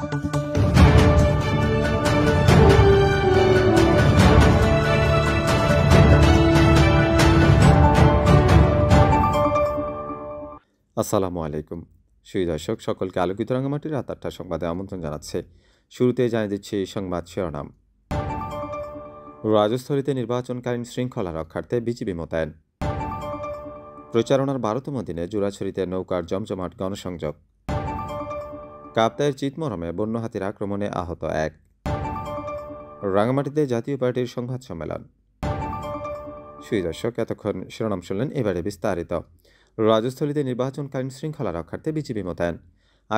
আসসালামু আলাইকুম সুই দর্শক সকলকে আলোকিত রাঙামাটির রাত আটটা সংবাদে আমন্ত্রণ জানাচ্ছে শুরুতে জানিয়ে দিচ্ছি সংবাদ শিরোনাম রাজস্থলীতে নির্বাচনকালীন শৃঙ্খলা রক্ষার্থে বিজেপি মোতায়েন প্রচারণার বারোতম দিনে জুরাছড়িতে নৌকার জমজমাট গণসংযোগ কাপ্তায়ের চিতমরমে বন্য হাতির আক্রমণে আহত এক রাঙামাটিতে জাতীয় পার্টির সংবাদ সম্মেলন সুদর্শক এতক্ষণ শিরোনাম শুনলেন এবারে বিস্তারিত রাজস্থলীতে নির্বাচনকালীন শৃঙ্খলা রক্ষার্থে বিজেপি মোতায়েন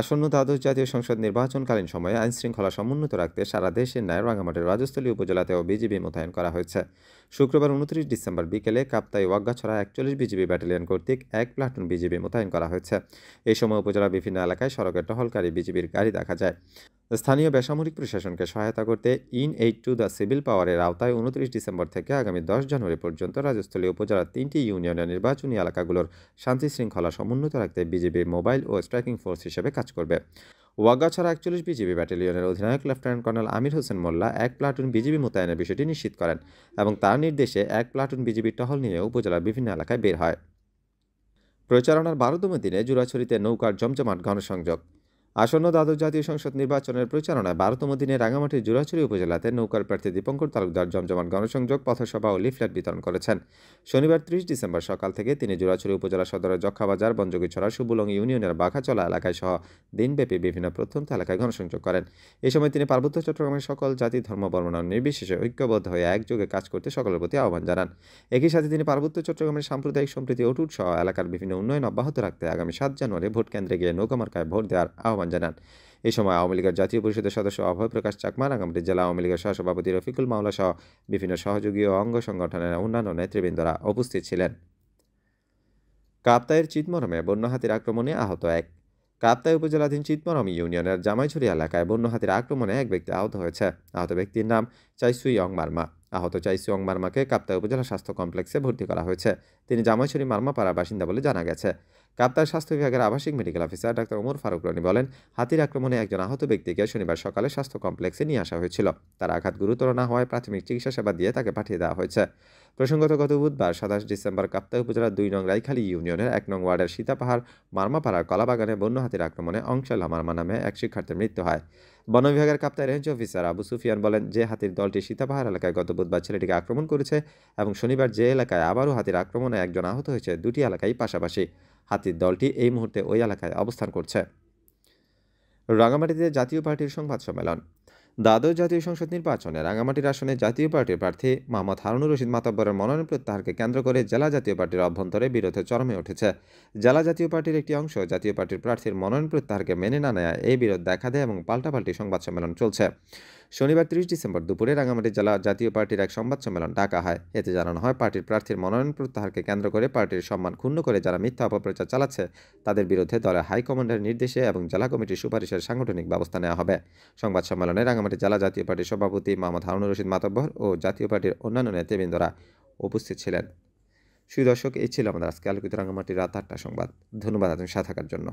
আসন্ন দ্বাদশ জাতীয় সংসদ নির্বাচনকালীন সময়ে আইনশৃঙ্খলা সমুন্নত রাখতে সারা দেশের ন্যায় রাঙামাটির রাজস্থলী উপজেলাতেও বিজিবি মোতায়েন করা হয়েছে শুক্রবার উনত্রিশ ডিসেম্বর বিকেলে কাপ্তাই ওয়াগ্গাছড়া একচল্লিশ বিজিবি ব্যাটালিয়ন কর্তৃক এক প্লাটুন বিজিবি মোতায়েন করা হয়েছে এই সময় উপজেলার বিভিন্ন এলাকায় সড়কে টহলকারী বিজিবির গাড়ি দেখা যায় স্থানীয় বেসামরিক প্রশাসনকে সহায়তা করতে in aid to the civil পাওয়ারের আওতায় উনত্রিশ ডিসেম্বর থেকে আগামী দশ জানুয়ারি পর্যন্ত রাজস্থলী উপজেলার তিনটি ইউনিয়নের নির্বাচনী এলাকাগুলোর শান্তি শৃঙ্খলা সমুন্নত রাখতে বিজেপির মোবাইল ও স্ট্রাইকিং ফোর্স হিসেবে কাজ করবে ওয়াগাছড়া একচল্লিশ বিজিবি ব্যাটালিয়নের অধিনায়ক লেফটেন্যান্ট কর্নেল আমির হোসেন মোল্লা এক প্লাটুন বিজিবি মোতায়েনের বিষয়টি নিশ্চিত করেন এবং তার নির্দেশে এক প্লাটুন বিজিবি টহল নিয়ে উপজেলার বিভিন্ন এলাকায় বের হয় প্রচারণার বারোতম দিনে জুরাছড়িতে নৌকার জমজমাট গণসংযোগ আসন্ন দ্বাদশ জাতীয় সংসদ নির্বাচনের প্রচারণায় বারোতম দিনে রাঙামাটির জুরাছড়ি উপজেলাতে নৌকার প্রার্থী দীপঙ্কর তালুকদার জমজমান গণসংযোগ পথসভা ও লিফলেট বিতরণ করেছেন শনিবার ত্রিশ ডিসেম্বর সকাল থেকে তিনি জুরাছড়ি উপজেলা সদরের যক্ষাবাজার বঞ্জগীছড়া সুবুলং ইউনিয়নের বাঘাচলা এলাকায় সহ দিনব্যাপী বিভিন্ন প্রত্যন্ত এলাকায় গণসংযোগ করেন এ সময় তিনি পার্বত্য চট্টগ্রামের সকল জাতি ধর্ম বর্ণনা নির্বিশেষে ঐক্যবদ্ধ হয়ে একযোগে কাজ করতে সকলের প্রতি আহ্বান জানান একই সাথে তিনি পার্বত্য চট্টগ্রামের সাম্প্রদায়িক সম্প্রীতি অটুট সহ এলাকার বিভিন্ন উন্নয়ন অব্যাহত রাখতে আগামী সাত জানুয়ারি ভোট কেন্দ্রে গিয়ে নৌকামার্কায় ভোট দেওয়ার আহ্বান আহ্বান জানান এ সময় আওয়ামী লীগের জাতীয় পরিষদের সদস্য অভয় প্রকাশ চাকমা রাঙামাটি জেলা আওয়ামী লীগের সহসভাপতি রফিকুল মাওলা সহ বিভিন্ন সহযোগী ও অঙ্গ সংগঠনের অন্যান্য নেতৃবৃন্দরা উপস্থিত ছিলেন কাপ্তাইয়ের চিতমরমে বন্য হাতির আক্রমণে আহত এক কাপ্তাই উপজেলাধীন চিতমরম ইউনিয়নের জামাইছড়ি এলাকায় বন্য হাতির আক্রমণে এক ব্যক্তি আহত হয়েছে আহত ব্যক্তির নাম চাইসুইয়ং মার্মা আহত চাইসু অং মার্মাকে কাপ্তাই উপজেলা স্বাস্থ্য কমপ্লেক্সে ভর্তি করা হয়েছে তিনি জামাইছড়ি মার্মাপাড়া বাসিন্দা বলে জানা গেছে কাপ্তার স্বাস্থ্য বিভাগের আবাসিক medical officer doctor Omar Faruk Roni বলেন হাতির আক্রমণে একজন আহত ব্যক্তিকে শনিবার সকালে স্বাস্থ্য কমপ্লেক্সে নিয়ে আসা হয়েছিল তার আঘাত গুরুতর না হওয়ায় প্রাথমিক চিকিৎসা সেবা দিয়ে তাকে পাঠিয়ে দেওয়া হয়েছে প্রসঙ্গত গত বুধবার সাতাশ ডিসেম্বর কাপ্তা উপজেলার দুই নং রাইখালী ইউনিয়নের এক নং ওয়ার্ডের সীতাপাহাড় মার্মাপাড়া কলাবাগানে বন্য হাতির আক্রমণে অংশাল হামারমা নামে এক শিক্ষার্থীর মৃত্যু হয় বন বিভাগের কাপ্তায় রেঞ্জ অফিসার আবু সুফিয়ান বলেন যে হাতির দলটি সীতাপাহাড় এলাকায় গত বুধবার ছেলেটিকে আক্রমণ করেছে এবং শনিবার যে এলাকায় আবারও হাতির আক্রমণে একজন আহত হয়েছে দুটি এলাকায় পাশাপাশি হাতির দলটি এই মুহূর্তে ওই এলাকায় অবস্থান করছে রাঙামাটিতে জাতীয় পার্টির সংবাদ সম্মেলন দ্বাদশ জাতীয় সংসদ নির্বাচনে রাঙামাটির আসনে জাতীয় পার্টির প্রার্থী মোহাম্মদ হারুনুর রশিদ মাতব্বরের মনোনয়ন প্রত্যাহারকে কেন্দ্র করে জেলা জাতীয় পার্টির অভ্যন্তরে বিরোধে চরমে উঠেছে জেলা জাতীয় পার্টির একটি অংশ জাতীয় পার্টির প্রার্থীর মনোনয়ন প্রত্যাহারকে মেনে না নেয়া এই বিরোধ দেখা দেয় এবং পাল্টাপাল্টি সংবাদ সম্মেলন চলছে শনিবার তিরিশ ডিসেম্বর দুপুরে রাঙামাটি জেলা জাতীয় পার্টির এক সংবাদ সম্মেলন ডাকা হয় এতে জানানো হয় পার্টির প্রার্থীর মনোনয়ন প্রত্যাহারকে কেন্দ্র করে পার্টির সম্মান ক্ষুণ্ণ করে যারা মিথ্যা অপপ্রচার চালাচ্ছে তাদের বিরুদ্ধে দলের হাইকমান্ডের নির্দেশে এবং জেলা কমিটির সুপারিশের সাংগঠনিক ব্যবস্থা নেওয়া হবে সংবাদ সম্মেলনে রাঙামাটি জেলা জাতীয় পার্টির সভাপতি মোহাম্মদ হারুন রশিদ মাতব্বর ও জাতীয় পার্টির অন্যান্য নেতৃবৃন্দরা উপস্থিত ছিলেন সুদর্শক এই ছিল আমাদের আজকে আলোকিত রাঙামাটির রাত আটটা সংবাদ ধন্যবাদ আপনি সাথে থাকার জন্য